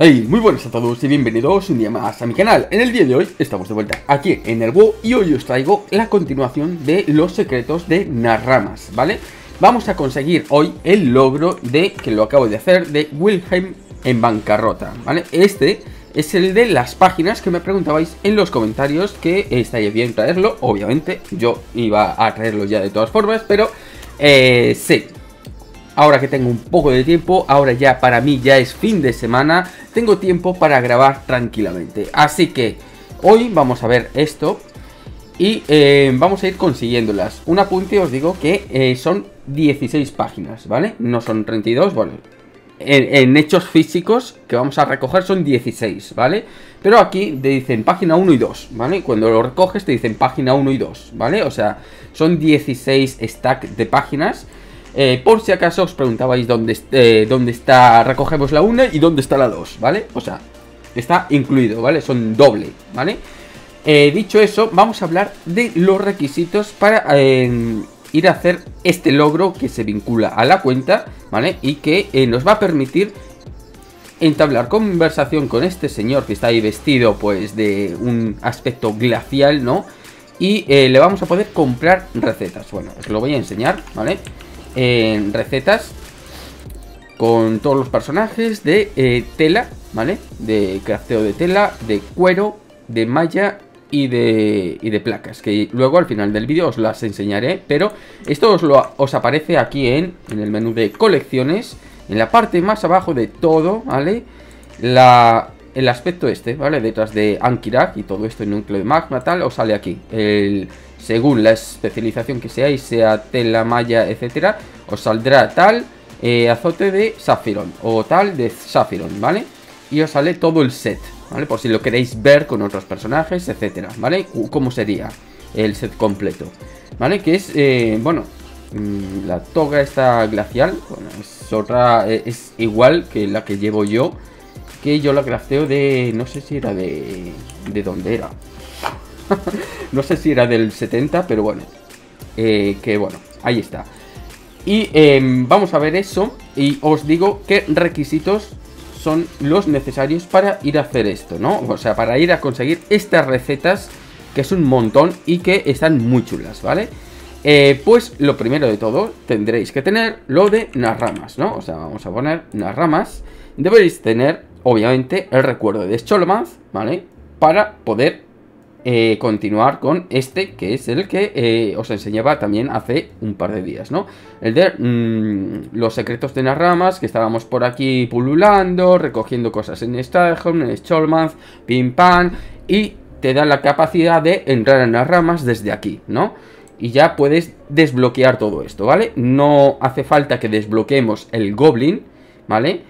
Hey, muy buenas a todos y bienvenidos un día más a mi canal En el día de hoy estamos de vuelta aquí en el WoW Y hoy os traigo la continuación de los secretos de Narramas, ¿vale? Vamos a conseguir hoy el logro de, que lo acabo de hacer, de Wilhelm en bancarrota, ¿vale? Este es el de las páginas que me preguntabais en los comentarios que estaría bien traerlo Obviamente, yo iba a traerlo ya de todas formas, pero eh, sí Ahora que tengo un poco de tiempo, ahora ya para mí ya es fin de semana, tengo tiempo para grabar tranquilamente. Así que hoy vamos a ver esto y eh, vamos a ir consiguiéndolas. Un apunte os digo que eh, son 16 páginas, ¿vale? No son 32, bueno, en, hechos físicos que vamos a recoger son 16, ¿vale? Pero aquí te dicen página 1 y 2, ¿vale? Cuando lo recoges te dicen página 1 y 2, ¿vale? O sea, son 16 stack de páginas eh, por si acaso os preguntabais dónde, eh, dónde está, recogemos la 1 y dónde está la 2, ¿vale? O sea, está incluido, ¿vale? Son doble, ¿vale? Eh, dicho eso, vamos a hablar de los requisitos para em, ir a hacer este logro que se vincula a la cuenta, ¿vale? Y que nos va a permitir entablar conversación con este señor que está ahí vestido pues de un aspecto glacial, ¿no? Y le vamos a poder comprar recetas. Bueno, os lo voy a enseñar, ¿vale? vale en recetas con todos los personajes de eh, tela, ¿vale? De crafteo de tela, de cuero, de malla y de, y de placas, que luego al final del vídeo os las enseñaré, pero esto os, lo, os aparece aquí en, en el menú de colecciones, en la parte más abajo de todo, ¿vale? La, el aspecto este, ¿vale? Detrás de Ankirak y todo esto en núcleo de magma, tal, os sale aquí el, según la especialización que seáis, sea tela, malla, etcétera, os saldrá tal eh, azote de Safiron o tal de Saffiron, ¿vale? Y os sale todo el set, ¿vale? Por si lo queréis ver con otros personajes, etcétera, ¿vale? ¿Cómo sería el set completo? ¿Vale? Que es, eh, bueno, mm, la toga esta glacial, bueno, es otra, eh, es igual que la que llevo yo, que yo la grafeo de, no sé si era de, de dónde era, no sé si era del 70, pero bueno. Eh, que bueno, ahí está. Y em, vamos a ver eso y os digo qué requisitos son los necesarios para ir a hacer esto, ¿no? O sea, para ir a conseguir estas recetas, que es un montón y que están muy chulas, ¿vale? Eh, pues lo primero de todo tendréis que tener lo de las ramas, ¿no? O sea, vamos a poner las ramas. Deberéis tener, obviamente, el recuerdo de Scholomaz, ¿vale? Para poder eh, continuar con este, que es el que eh, os enseñaba también hace un par de días, ¿no? El de mm, los secretos de las ramas, que estábamos por aquí pululando, recogiendo cosas en Stalhorn, en Stolmanz, Pim Pam, y te da la capacidad de entrar en las ramas desde aquí, ¿no? Y ya puedes desbloquear todo esto, ¿vale? No hace falta que desbloqueemos el Goblin, ¿vale?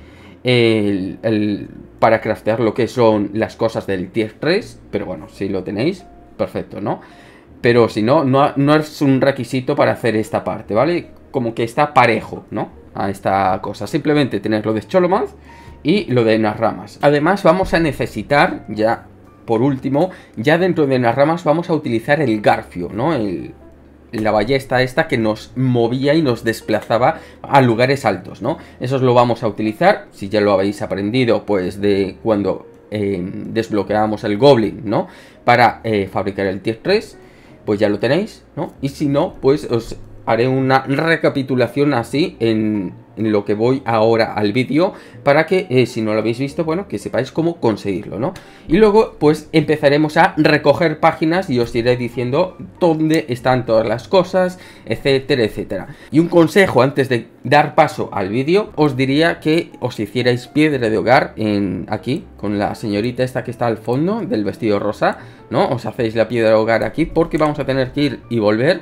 el, para craftear lo que son las cosas del tier 3, pero bueno, si lo tenéis, perfecto, ¿no? Pero si no, no, es un requisito para hacer esta parte, ¿vale? Como que está parejo, ¿no? A esta cosa, simplemente tener lo de Cholomanz y lo de las ramas. Además vamos a necesitar, ya por último, ya dentro de las ramas vamos a utilizar el garfio, ¿no? El, la ballesta esta que nos movía y nos desplazaba a lugares altos, ¿no? Eso lo vamos a utilizar, si ya lo habéis aprendido, pues de cuando eh, desbloqueábamos el Goblin, ¿no? Para eh, fabricar el Tier 3, pues ya lo tenéis, ¿no? Y si no, pues os haré una recapitulación así en, en lo que voy ahora al vídeo para que eh, si no lo habéis visto, bueno, que sepáis cómo conseguirlo, ¿no? Y luego pues empezaremos a recoger páginas y os iré diciendo dónde están todas las cosas, etcétera, etcétera. Y un consejo antes de dar paso al vídeo, os diría que os hicierais piedra de hogar en aquí con la señorita esta que está al fondo del vestido rosa, ¿no? Os hacéis la piedra de hogar aquí porque vamos a tener que ir y volver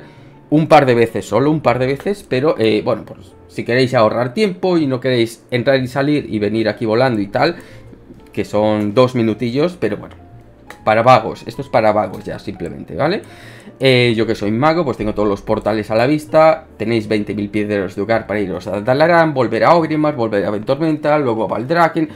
un par de veces, solo un par de veces, pero eh, bueno, pues si queréis ahorrar tiempo y no queréis entrar y salir y venir aquí volando y tal, que son dos minutillos, pero bueno, para vagos, esto es para vagos ya simplemente, ¿vale? Eh, yo que soy mago, pues tengo todos los portales a la vista, tenéis 20.000 piedras de hogar para iros a Dalaran, volver a Ogrimmar, volver a Ventormenta, luego a Valdraken,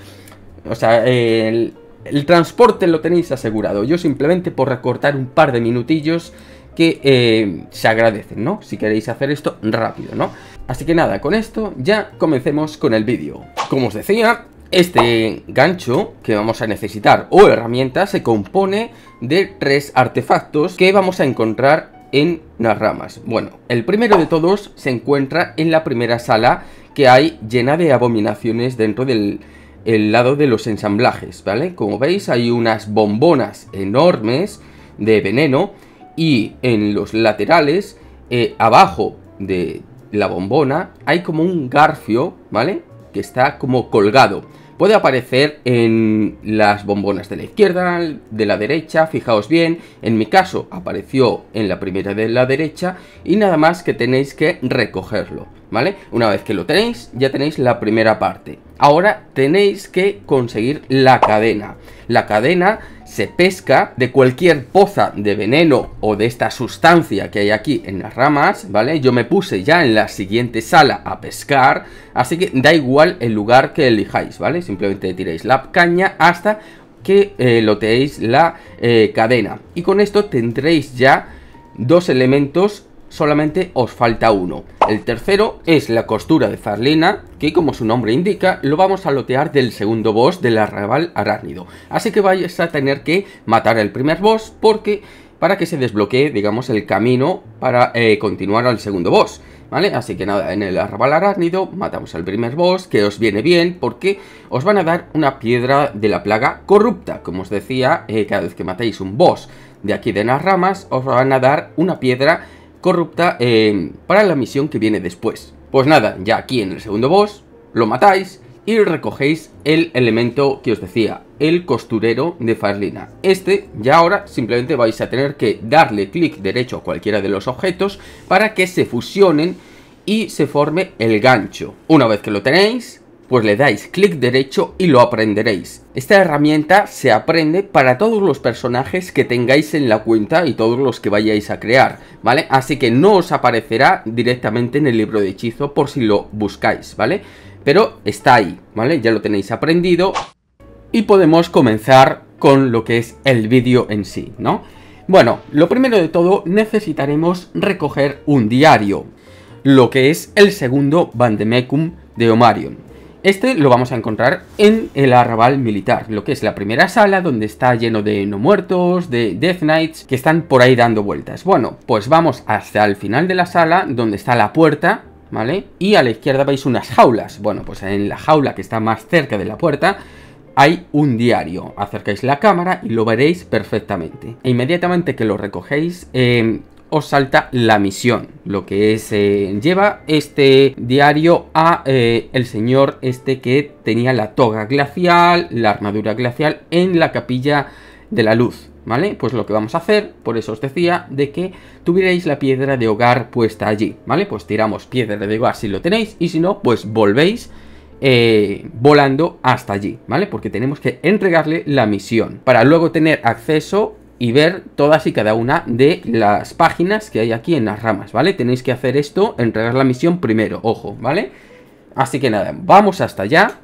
o sea, el, el transporte lo tenéis asegurado, yo simplemente por recortar un par de minutillos que eh, se agradecen, ¿no? Si queréis hacer esto rápido, ¿no? Así que nada, con esto ya comencemos con el vídeo. Como os decía, este gancho que vamos a necesitar o herramienta se compone de tres artefactos que vamos a encontrar en las ramas. Bueno, el primero de todos se encuentra en la primera sala que hay llena de abominaciones dentro del lado de los ensamblajes, ¿vale? Como veis hay unas bombonas enormes de veneno y en los laterales, eh, abajo de la bombona, hay como un garfio, ¿vale? Que está como colgado. Puede aparecer en las bombonas de la izquierda, de la derecha, fijaos bien, en mi caso apareció en la primera de la derecha y nada más que tenéis que recogerlo, ¿vale? Una vez que lo tenéis, ya tenéis la primera parte. Ahora tenéis que conseguir la cadena. La cadena se pesca de cualquier poza de veneno o de esta sustancia que hay aquí en las ramas, ¿vale? Yo me puse ya en la siguiente sala a pescar, así que da igual el lugar que elijáis, ¿vale? Simplemente tiréis la caña hasta que eh, loteéis la eh, cadena. Y con esto tendréis ya dos elementos solamente os falta uno. El tercero es la costura de Zarlina que como su nombre indica, lo vamos a lotear del segundo boss del arrabal arácnido. Así que vais a tener que matar al primer boss porque para que se desbloquee, digamos, el camino para eh, continuar al segundo boss. ¿Vale? Así que nada, en el arrabal arácnido matamos al primer boss, que os viene bien porque os van a dar una piedra de la plaga corrupta, como os decía, eh, cada vez que matéis un boss de aquí de las ramas os van a dar una piedra corrupta em, para la misión que viene después. Pues nada, ya aquí en el segundo boss lo matáis y recogéis el elemento que os decía, el costurero de Farlina. Este ya ahora simplemente vais a tener que darle clic derecho a cualquiera de los objetos para que se fusionen y se forme el gancho. Una vez que lo tenéis, pues le dais clic derecho y lo aprenderéis. Esta herramienta se aprende para todos los personajes que tengáis en la cuenta y todos los que vayáis a crear, ¿vale? Así que no os aparecerá directamente en el libro de hechizo por si lo buscáis, ¿vale? Pero está ahí, ¿vale? Ya lo tenéis aprendido y podemos comenzar con lo que es el vídeo en sí, ¿no? Bueno, lo primero de todo necesitaremos recoger un diario, lo que es el segundo Vandemecum de Omarion. Este lo vamos a encontrar en el arrabal militar, lo que es la primera sala donde está lleno de no muertos, de Death Knights, que están por ahí dando vueltas. Bueno, pues vamos hasta el final de la sala, donde está la puerta, ¿vale? Y a la izquierda veis unas jaulas. Bueno, pues en la jaula que está más cerca de la puerta hay un diario. Acercáis la cámara y lo veréis perfectamente. E inmediatamente que lo recogéis, eh, os salta la misión. Lo que es, eh, lleva este diario a eh, el señor este que tenía la toga glacial, la armadura glacial en la capilla de la luz. ¿Vale? Pues lo que vamos a hacer, por eso os decía, de que tuvierais la piedra de hogar puesta allí, ¿vale? Pues tiramos piedra de hogar si lo tenéis y si no, pues volvéis eh, volando hasta allí, ¿vale? Porque tenemos que entregarle la misión para luego tener acceso y ver todas y cada una de las páginas que hay aquí en las ramas, ¿vale? Tenéis que hacer esto, entregar la misión primero, ojo, ¿vale? Así que nada, vamos hasta allá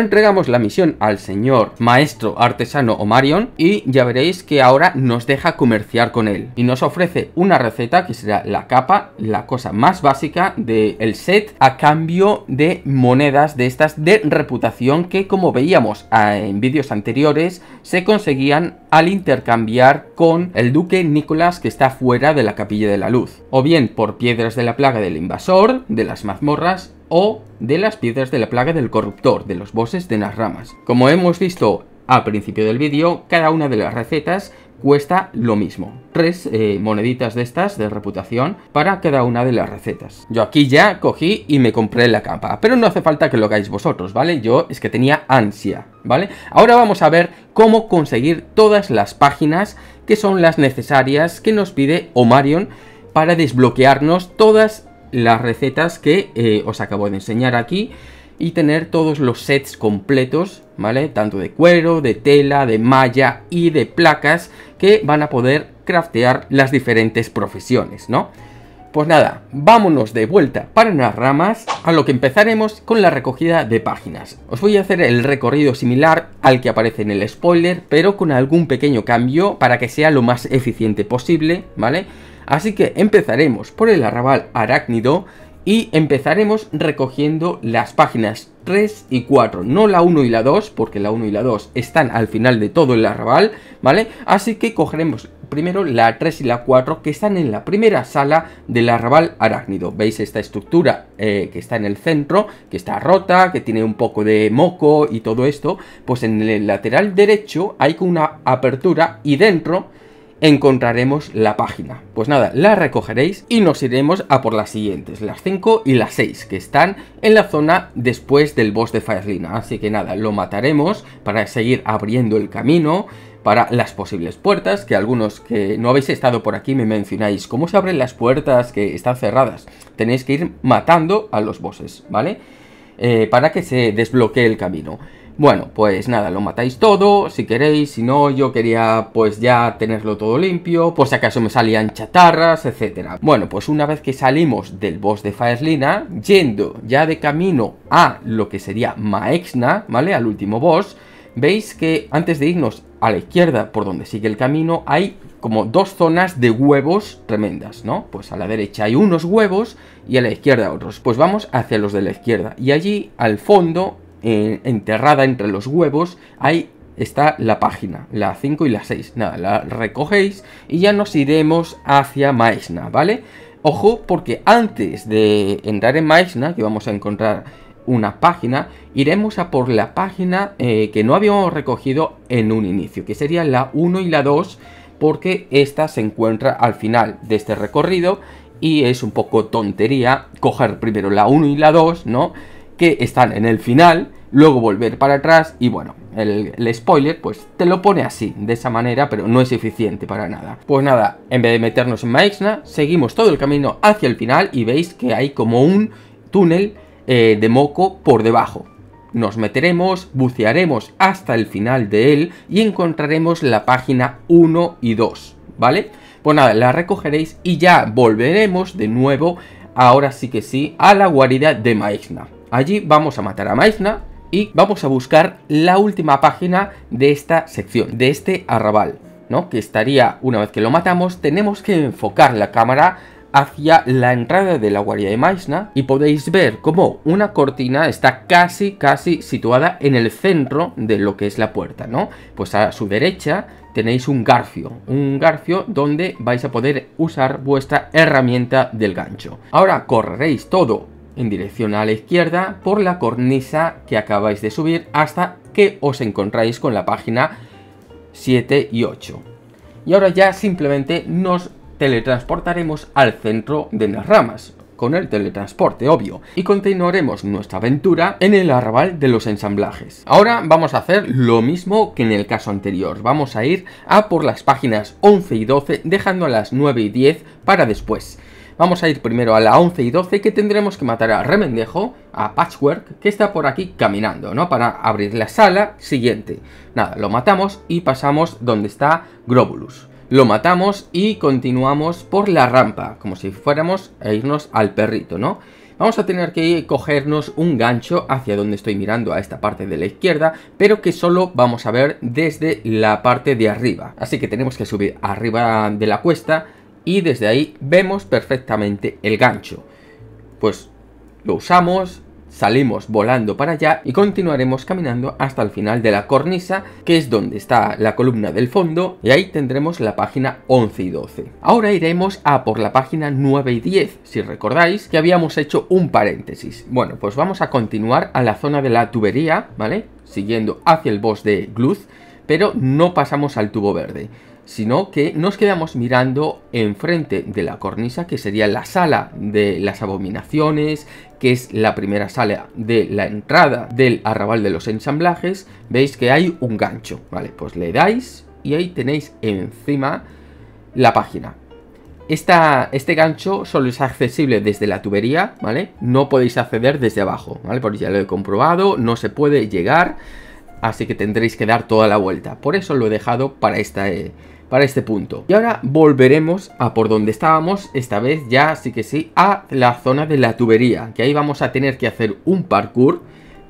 entregamos la misión al señor maestro artesano Omarion y ya veréis que ahora nos deja comerciar con él y nos ofrece una receta que será la capa, la cosa más básica del set a cambio de monedas de estas de reputación que como veíamos ah, en vídeos anteriores se conseguían al intercambiar con el duque Nicolás que está fuera de la capilla de la luz o bien por piedras de la plaga del invasor, de las mazmorras o de las piedras de la plaga del corruptor de los bosses de las ramas. Como hemos visto al principio del vídeo, cada una de las recetas cuesta lo mismo. Tres eh, moneditas de estas de reputación para cada una de las recetas. Yo aquí ya cogí y me compré la capa, pero no hace falta que lo hagáis vosotros, ¿vale? Yo es que tenía ansia, ¿vale? Ahora vamos a ver cómo conseguir todas las páginas que son las necesarias que nos pide Omarion para desbloquearnos todas las recetas que eh, os acabo de enseñar aquí y tener todos los sets completos, ¿vale? Tanto de cuero, de tela, de malla y de placas que van a poder craftear las diferentes profesiones, ¿no? Pues nada, vámonos de vuelta para las ramas, a lo que empezaremos con la recogida de páginas. Os voy a hacer el recorrido similar al que aparece en el spoiler, pero con algún pequeño cambio para que sea lo más eficiente posible, ¿vale? vale Así que empezaremos por el arrabal arácnido y empezaremos recogiendo las páginas 3 y 4, no la 1 y la 2, porque la 1 y la 2 están al final de todo el arrabal, ¿vale? Así que cogeremos primero la 3 y la 4 que están en la primera sala del arrabal arácnido. ¿Veis esta estructura eh, que está en el centro, que está rota, que tiene un poco de moco y todo esto? Pues en el lateral derecho hay una apertura y dentro encontraremos la página. Pues nada, la recogeréis y nos iremos a por las siguientes, las 5 y las 6, que están en la zona después del boss de Firelina. Así que nada, lo mataremos para seguir abriendo el camino para las posibles puertas, que algunos que no habéis estado por aquí me mencionáis cómo se abren las puertas que están cerradas. Tenéis que ir matando a los bosses, ¿vale? Eh, para que se desbloquee el camino. Bueno, pues nada, lo matáis todo, si queréis, si no, yo quería pues ya tenerlo todo limpio, por si acaso me salían chatarras, etcétera. Bueno, pues una vez que salimos del boss de Faeslina yendo ya de camino a lo que sería Maexna, ¿vale? Al último boss, veis que antes de irnos a la izquierda, por donde sigue el camino, hay como dos zonas de huevos tremendas, ¿no? Pues a la derecha hay unos huevos y a la izquierda otros. Pues vamos hacia los de la izquierda. Y allí, al fondo, eh, enterrada entre los huevos, ahí está la página, la 5 y la 6. Nada, la recogéis y ya nos iremos hacia Maisna, ¿vale? Ojo, porque antes de entrar en Maisna, que vamos a encontrar una página, iremos a por la página eh, que no habíamos recogido en un inicio, que sería la 1 y la 2, porque esta se encuentra al final de este recorrido y es un poco tontería coger primero la 1 y la 2, ¿no? que están en el final, luego volver para atrás y bueno, el, spoiler pues te lo pone así, de esa manera, pero no es eficiente para nada. Pues nada, en vez de meternos en Maixna, seguimos todo el camino hacia el final y veis que hay como un túnel eh, de moco por debajo. Nos meteremos, bucearemos hasta el final de él y encontraremos la página 1 y 2, ¿vale? Pues nada, la recogeréis y ya volveremos de nuevo, ahora sí que sí, a la guarida de Maixna. Allí vamos a matar a Maizna y vamos a buscar la última página de esta sección, de este arrabal, ¿no? Que estaría, una vez que lo matamos, tenemos que enfocar la cámara hacia la entrada de la guardia de Maisna y podéis ver cómo una cortina está casi casi situada en el centro de lo que es la puerta, ¿no? Pues a su derecha tenéis un garfio, un garfio donde vais a poder usar vuestra herramienta del gancho. Ahora correréis todo en dirección a la izquierda por la cornisa que acabáis de subir hasta que os encontráis con la página 7 y 8. Y ahora ya simplemente nos teletransportaremos al centro de las ramas, con el teletransporte, obvio, y continuaremos nuestra aventura en el arrabal de los ensamblajes. Ahora vamos a hacer lo mismo que en el caso anterior, vamos a ir a por las páginas 11 y 12, dejando las 9 y 10 para después. Vamos a ir primero a la 11 y 12 que tendremos que matar a Remendejo, a Patchwork, que está por aquí caminando, ¿no? Para abrir la sala siguiente. Nada, lo matamos y pasamos donde está Grobulus. Lo matamos y continuamos por la rampa, como si fuéramos a irnos al perrito, ¿no? vamos a tener que cogernos un gancho hacia donde estoy mirando a esta parte de la izquierda, pero que solo vamos a ver desde la parte de arriba. Así que tenemos que subir arriba de la cuesta y desde ahí vemos perfectamente el gancho. Pues lo usamos, salimos volando para allá y continuaremos caminando hasta el final de la cornisa, que es donde está la columna del fondo, y ahí tendremos la página 11 y 12. Ahora iremos a por la página 9 y 10, si recordáis que habíamos hecho un paréntesis. Bueno, pues vamos a continuar a la zona de la tubería, ¿vale? Siguiendo hacia el boss de Gluth, pero no pasamos al tubo verde sino que nos quedamos mirando enfrente de la cornisa, que sería la sala de las abominaciones, que es la primera sala de la entrada del arrabal de los ensamblajes, veis que hay un gancho, ¿vale? Pues le dais y ahí tenéis encima la página. este gancho solo es accesible desde la tubería, ¿vale? No podéis acceder desde abajo, ¿vale? Porque ya lo he comprobado, no se puede llegar así que tendréis que dar toda la vuelta. Por eso lo he dejado para esta... Eh, para este punto. Y ahora volveremos a por donde estábamos, esta vez ya sí que sí, a la zona de la tubería, que ahí vamos a tener que hacer un parkour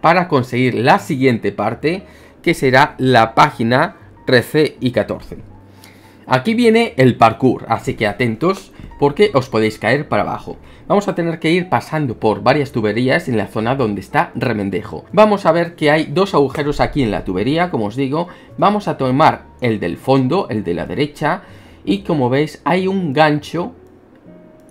para conseguir la siguiente parte, que será la página 13 y 14. Aquí viene el parkour, así que atentos porque os podéis caer para abajo vamos a tener que ir pasando por varias tuberías en la zona donde está Remendejo. Vamos a ver que hay dos agujeros aquí en la tubería, como os digo, vamos a tomar el del fondo, el de la derecha, y como veis hay un gancho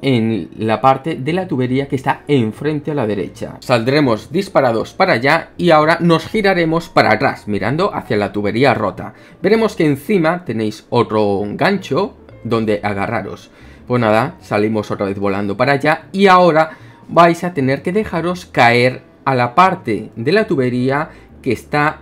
en la parte de la tubería que está enfrente a la derecha. Saldremos disparados para allá y ahora nos giraremos para atrás, mirando hacia la tubería rota. Veremos que encima tenéis otro gancho donde agarraros. Pues nada, salimos otra vez volando para allá y ahora vais a tener que dejaros caer a la parte de la tubería que está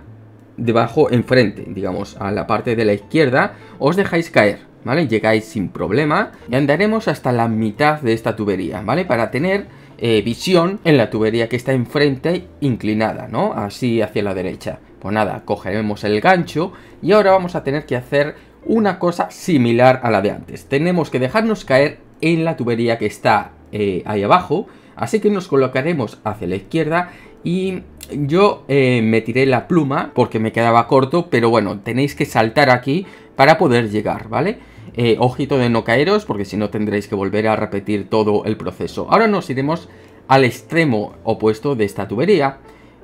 debajo enfrente, digamos, a la parte de la izquierda, os dejáis caer. ¿Vale? Llegáis sin problema y andaremos hasta la mitad de esta tubería, ¿vale? Para tener eh, visión en la tubería que está enfrente inclinada, ¿no? Así hacia la derecha. Pues nada, cogeremos el gancho y ahora vamos a tener que hacer una cosa similar a la de antes. Tenemos que dejarnos caer en la tubería que está eh, ahí abajo, así que nos colocaremos hacia la izquierda y yo eh, me tiré la pluma porque me quedaba corto, pero bueno, tenéis que saltar aquí para poder llegar, ¿vale? Eh, ojito de no caeros porque si no tendréis que volver a repetir todo el proceso. Ahora nos iremos al extremo opuesto de esta tubería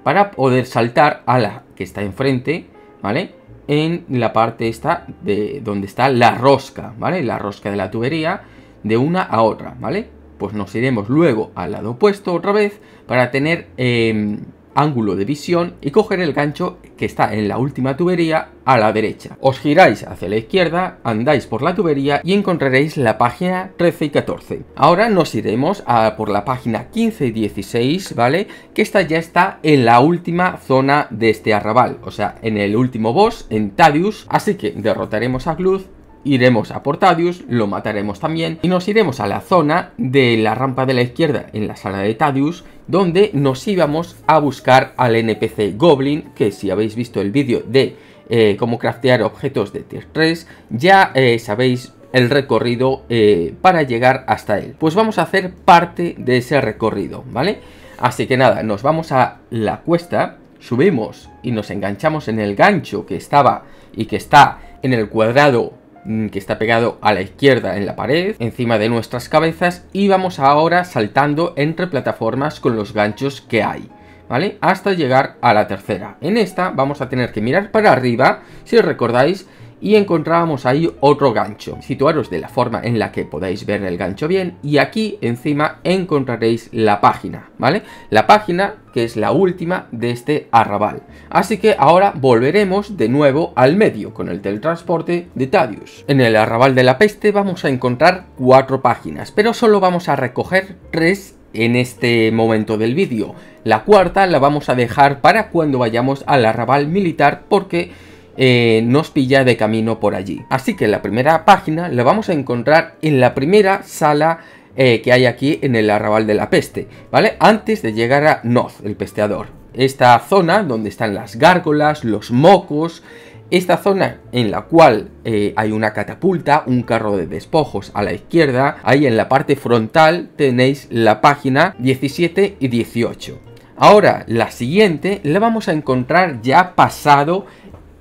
para poder saltar a la que está enfrente, ¿vale? en la parte esta de donde está la rosca, ¿vale? La rosca de la tubería de una a otra, ¿vale? Pues nos iremos luego al lado opuesto otra vez para tener em, ángulo de visión y coger el gancho que está en la última tubería a la derecha. Os giráis hacia la izquierda, andáis por la tubería y encontraréis la página 13 y 14. Ahora nos iremos por la página 15 y 16, ¿vale? Que esta ya está en la última zona de este arrabal, o sea, en el último boss, en Tadius, así que derrotaremos a Gluz iremos a Portadius, lo mataremos también y nos iremos a la zona de la rampa de la izquierda en la sala de Tadius donde nos íbamos a buscar al NPC Goblin que si habéis visto el vídeo de eh, cómo craftear objetos de tier 3 ya eh, sabéis el recorrido eh, para llegar hasta él pues vamos a hacer parte de ese recorrido vale así que nada nos vamos a la cuesta subimos y nos enganchamos en el gancho que estaba y que está en el cuadrado Mm, que está pegado a la izquierda en la pared, encima de nuestras cabezas y vamos ahora saltando entre plataformas con los ganchos que hay. ¿Vale? Hasta llegar a la tercera. En esta vamos a tener que mirar para arriba, si os recordáis, y encontrábamos ahí otro gancho. Situaros de la forma en la que podáis ver el gancho bien y aquí encima encontraréis la página, ¿vale? La página que es la última de este arrabal. Así que ahora volveremos de nuevo al medio con el teletransporte de Tadius. En el arrabal de la peste vamos a encontrar cuatro páginas, pero solo vamos a recoger tres en este momento del vídeo. La cuarta la vamos a dejar para cuando vayamos al arrabal militar porque eh, nos pilla de camino por allí. Así que la primera página la vamos a encontrar en la primera sala eh, que hay aquí en el arrabal de la peste, ¿vale? Antes de llegar a Noz, el pesteador. Esta zona donde están las gárgolas, los mocos, esta zona en la cual eh, hay una catapulta, un carro de despojos a la izquierda, ahí en la parte frontal tenéis la página 17 y 18. Ahora, la siguiente la vamos a encontrar ya pasado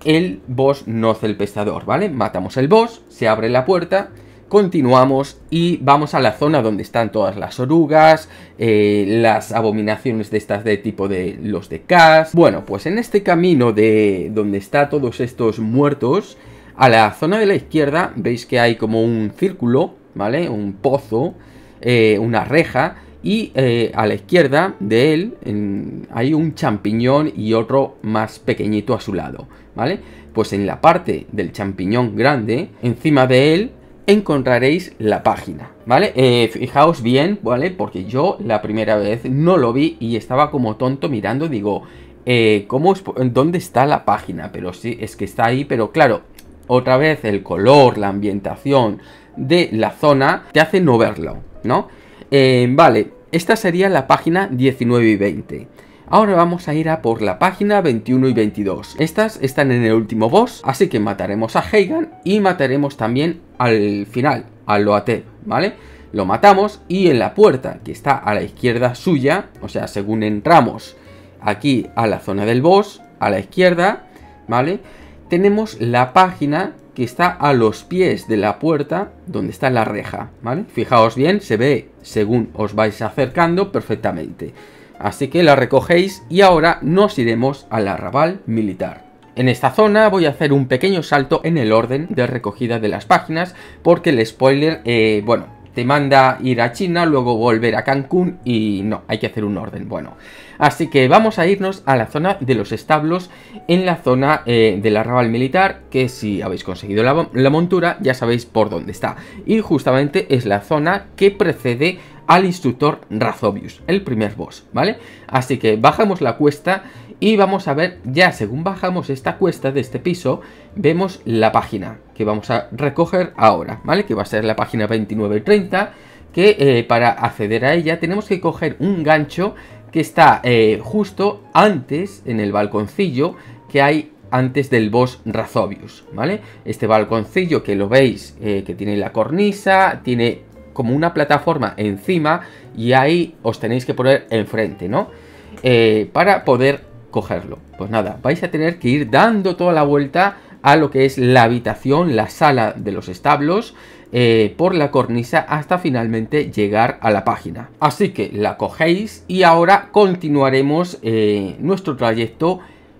el boss el pescador, ¿vale? Matamos el boss, se abre la puerta, continuamos y vamos a la zona donde están todas las orugas, eh, las abominaciones de estas de tipo de los de cas. Bueno, pues en este camino de donde está todos estos muertos, a la zona de la izquierda veis que hay como un círculo, ¿vale? Un pozo, eh, una reja y eh, a la izquierda de él hay un champiñón y otro más pequeñito a su lado, ¿vale? Pues en la parte del champiñón grande, encima de él, encontraréis la página, ¿vale? Eh, fijaos bien, ¿vale? Porque yo la primera vez no lo vi y estaba como tonto mirando, digo, eh, ¿dónde está la página? Pero sí, es que está ahí, pero claro, otra vez el color, la ambientación de la zona te hace no verlo, ¿no? Eh, vale, esta sería la página 19 y 20. Ahora vamos a ir a por la página 21 y 22. Estas están en el último boss, así que mataremos a Heigan y mataremos también al final, al Loate, ¿vale? Lo matamos y en la puerta, que está a la izquierda suya, o sea, según entramos aquí a la zona del boss, a la izquierda, ¿vale? Tenemos la página que está a los pies de la puerta donde está la reja, ¿vale? Fijaos bien, se ve según os vais acercando perfectamente. Así que la recogéis y ahora nos iremos al arrabal militar. En esta zona voy a hacer un pequeño salto en el orden de recogida de las páginas porque el spoiler, eh, bueno, te manda ir a China, luego volver a Cancún y no, hay que hacer un orden. Bueno, Así que vamos a irnos a la zona de los establos, en la zona eh, del arrabal militar, que si habéis conseguido la, montura ya sabéis por dónde está. Y justamente es la zona que precede al instructor Razobius, el primer boss, ¿vale? Así que bajamos la cuesta y vamos a ver, ya según bajamos esta cuesta de este piso, vemos la página que vamos a recoger ahora, ¿vale? Que va a ser la página 29 30, que eh, para acceder a ella tenemos que coger un gancho está eh, justo antes, en el balconcillo, que hay antes del boss Razobius, ¿vale? Este balconcillo que lo veis, eh, que tiene la cornisa, tiene como una plataforma encima y ahí os tenéis que poner enfrente, ¿no? Eh, para poder cogerlo. Pues nada, vais a tener que ir dando toda la vuelta a lo que es la habitación, la sala de los establos eh, por la cornisa hasta finalmente llegar a la página. Así que la cogéis y ahora continuaremos eh, nuestro trayecto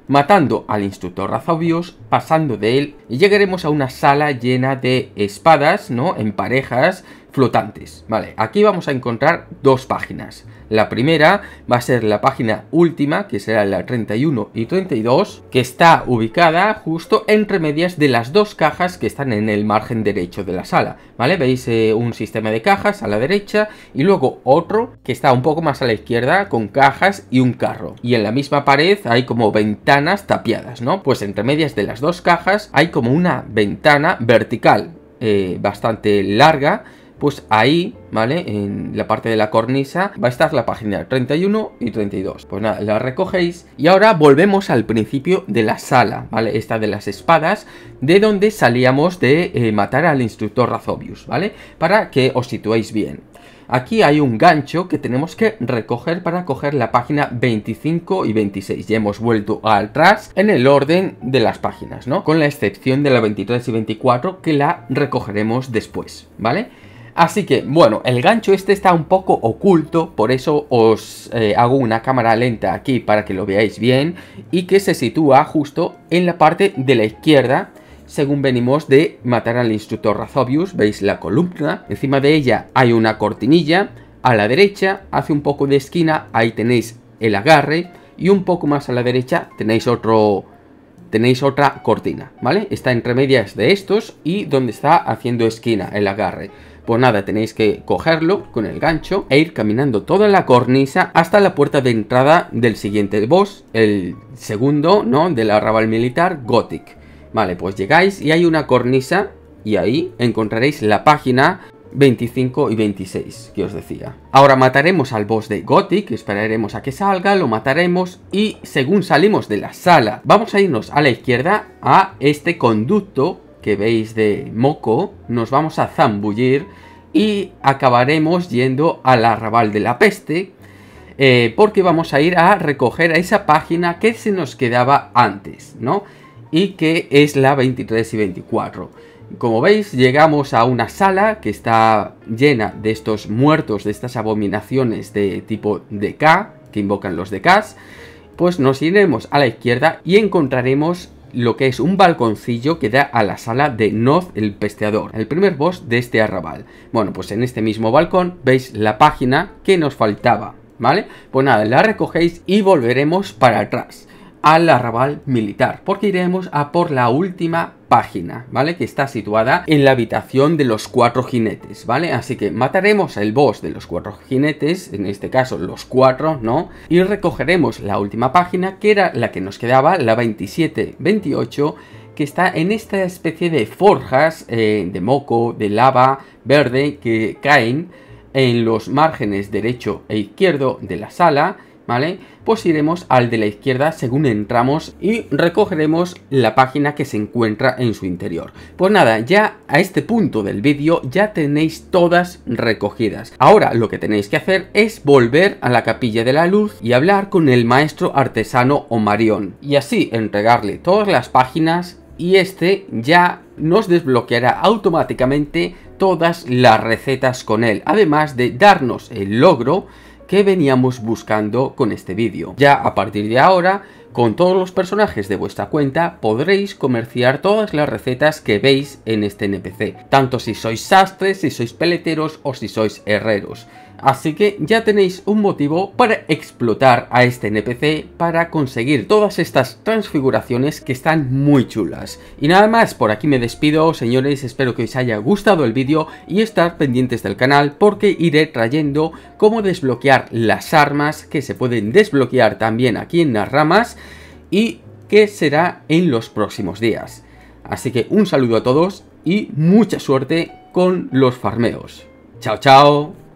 matando al instructor razzobios pasando de él y llegaremos a una sala llena de espadas, ¿no? En parejas flotantes. Vale, aquí vamos a encontrar dos páginas. La primera va a ser la página última, que será la 31 y 32, que está ubicada justo entre medias de las dos cajas que están en el margen derecho de la sala, ¿vale? Veis eh, un sistema de cajas a la derecha y luego otro que está un poco más a la izquierda con cajas y un carro. Y en la misma pared hay como ventanas tapiadas, ¿no? Pues entre medias de las dos cajas hay como una ventana vertical eh, bastante larga pues ahí, ¿vale? En la parte de la cornisa va a estar la página 31 y 32. Pues nada, la recogéis y ahora volvemos al principio de la sala, ¿vale? Esta de las espadas, de donde salíamos de eh, matar al instructor Razobius, ¿vale? Para que os situéis bien. Aquí hay un gancho que tenemos que recoger para coger la página 25 y 26. Ya hemos vuelto atrás en el orden de las páginas, ¿no? Con la excepción de la 23 y 24 que la recogeremos después, ¿vale? Así que, bueno, el gancho este está un poco oculto, por eso os eh, hago una cámara lenta aquí para que lo veáis bien y que se sitúa justo en la parte de la izquierda según venimos de matar al instructor Razobius, veis la columna, encima de ella hay una cortinilla, a la derecha hace un poco de esquina, ahí tenéis el agarre y un poco más a la derecha tenéis otro tenéis otra cortina, ¿vale? Está entre medias de estos y donde está haciendo esquina el agarre. Pues nada, tenéis que cogerlo con el gancho e ir caminando toda la cornisa hasta la puerta de entrada del siguiente boss, el segundo, ¿no? Del arrabal militar, Gothic. Vale, pues llegáis y hay una cornisa y ahí encontraréis la página 25 y 26 que os decía. Ahora mataremos al boss de Gothic, esperaremos a que salga, lo mataremos y según salimos de la sala vamos a irnos a la izquierda a este conducto que veis de Moco, nos vamos a zambullir y acabaremos yendo al arrabal de la peste, eh, porque vamos a ir a recoger a esa página que se nos quedaba antes, ¿no? Y que es la 23 y 24. Como veis, llegamos a una sala que está llena de estos muertos, de estas abominaciones de tipo DK, que invocan los DKs. Pues nos iremos a la izquierda y encontraremos lo que es un balconcillo que da a la sala de Noz el Pesteador, el primer boss de este arrabal. Bueno, pues en este mismo balcón veis la página que nos faltaba, ¿vale? Pues nada, la recogéis y volveremos para atrás al arrabal militar, porque iremos a por la última página, ¿vale? Que está situada en la habitación de los cuatro jinetes, ¿vale? Así que mataremos al boss de los cuatro jinetes, en este caso los cuatro, ¿no? Y recogeremos la última página, que era la que nos quedaba, la 27-28, que está en esta especie de forjas eh, de moco, de lava verde, que caen en los márgenes derecho e izquierdo de la sala pues iremos al de la izquierda según entramos y recogeremos la página que se encuentra en su interior. Pues nada, ya a este punto del vídeo ya tenéis todas recogidas. Ahora lo que tenéis que hacer es volver a la capilla de la luz y hablar con el maestro artesano Omarion y así entregarle todas las páginas y este ya nos desbloqueará automáticamente todas las recetas con él, además de darnos el logro que veníamos buscando con este vídeo. Ya a partir de ahora, con todos los personajes de vuestra cuenta podréis comerciar todas las recetas que veis en este NPC, tanto si sois sastres, si sois peleteros o si sois herreros. Así que ya tenéis un motivo para explotar a este NPC para conseguir todas estas transfiguraciones que están muy chulas. Y nada más, por aquí me despido, señores, espero que os haya gustado el vídeo y estar pendientes del canal porque iré trayendo cómo desbloquear las armas que se pueden desbloquear también aquí en las ramas y que será en los próximos días. Así que un saludo a todos y mucha suerte con los farmeos. Chao, chao.